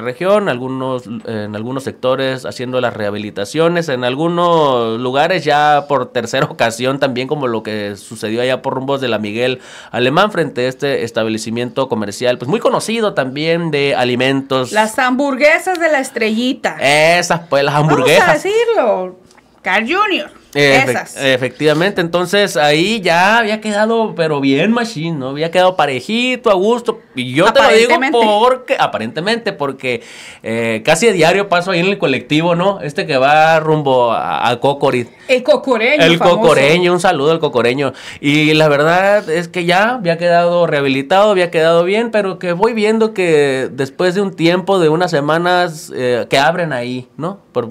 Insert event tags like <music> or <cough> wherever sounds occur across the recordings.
región, algunos, en algunos sectores haciendo las rehabilitaciones, en algunos lugares ya por tercera <laughs> ocasión también como lo que sucedió allá por rumbos de la Miguel Alemán frente a este establecimiento comercial, pues muy conocido también de alimentos. Las hamburguesas de la estrellita. Esas pues, las hamburguesas. decirlo, Carl Jr. Esas. Efectivamente, entonces ahí ya había quedado, pero bien machine, ¿no? Había quedado parejito, a gusto. Y yo te lo digo porque, aparentemente, porque eh, casi a diario paso ahí en el colectivo, ¿no? Este que va rumbo a, a Cocorit. El cocoreño. El cocoreño, un saludo al cocoreño. Y la verdad es que ya había quedado rehabilitado, había quedado bien, pero que voy viendo que después de un tiempo, de unas semanas, eh, que abren ahí, ¿no? Por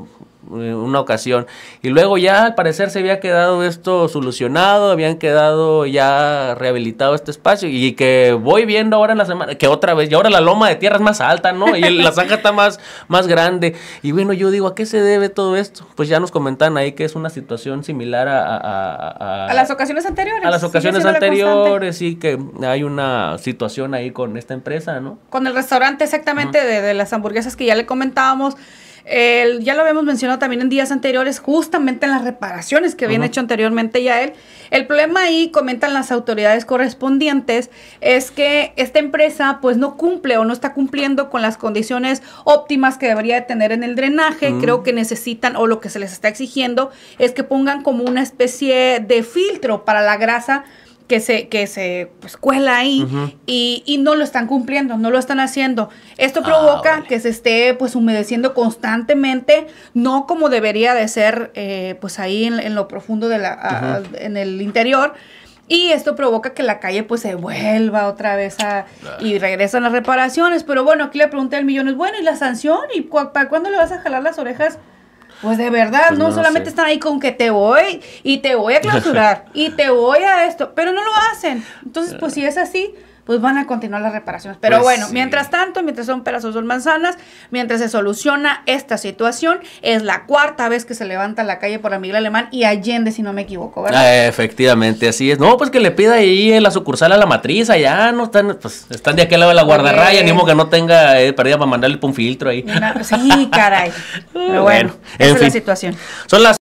eh, una ocasión. Y luego ya al parecer se había quedado esto solucionado, habían quedado ya rehabilitado este espacio y que voy viendo ahora en la semana, que otra vez, y ahora la loma de tierra es más alta, ¿no? Y la zanja está más, más grande. Y bueno, yo digo, ¿a qué se debe todo esto? Pues ya nos comentan ahí que es una situación similar a... A, las ocasiones anteriores. A las ocasiones anteriores, y que hay una situación ahí con esta empresa, ¿no? Con el restaurante exactamente de las hamburguesas que ya le comentábamos ya lo habíamos mencionado también en días anteriores, justamente en las reparaciones que habían hecho anteriormente ya él. El problema ahí, comentan las autoridades correspondientes, es que esta empresa pues no cumple o no está cumpliendo con las condiciones óptimas que debería de tener en el drenaje. Creo que necesitan o lo que se les está exigiendo es que pongan como una especie de filtro para la grasa que se, que se pues, cuela ahí y, y, no lo están cumpliendo, no lo están haciendo. Esto ah, provoca que se esté pues humedeciendo constantemente, no como debería de ser eh, pues ahí en, lo profundo de la, en el interior. Y esto provoca que la calle pues se vuelva otra vez y ah. regresan las reparaciones. Pero bueno, aquí le pregunté al millón, es bueno, ¿y la sanción? ¿Y para cuándo le vas a jalar las orejas? Pues de verdad, pues no, solamente están ahí con que te voy y te voy a clausurar <laughs> y te voy a esto, pero no lo hacen. Entonces, pues si es así, pues van a continuar las reparaciones. Pero pues bueno, mientras tanto, mientras son peras o son manzanas, mientras se soluciona esta situación, es la cuarta vez que se levanta la calle por la Alemán y Allende, si no me equivoco, ¿verdad? Ah, efectivamente, así es. No, pues que le pida ahí la sucursal a la matriz, allá no están, pues están de aquel lado de la guardarraya, ni modo que no tenga eh, perdida para mandarle un filtro ahí. sí, caray. <laughs> Pero bueno, esa es la situación. Son las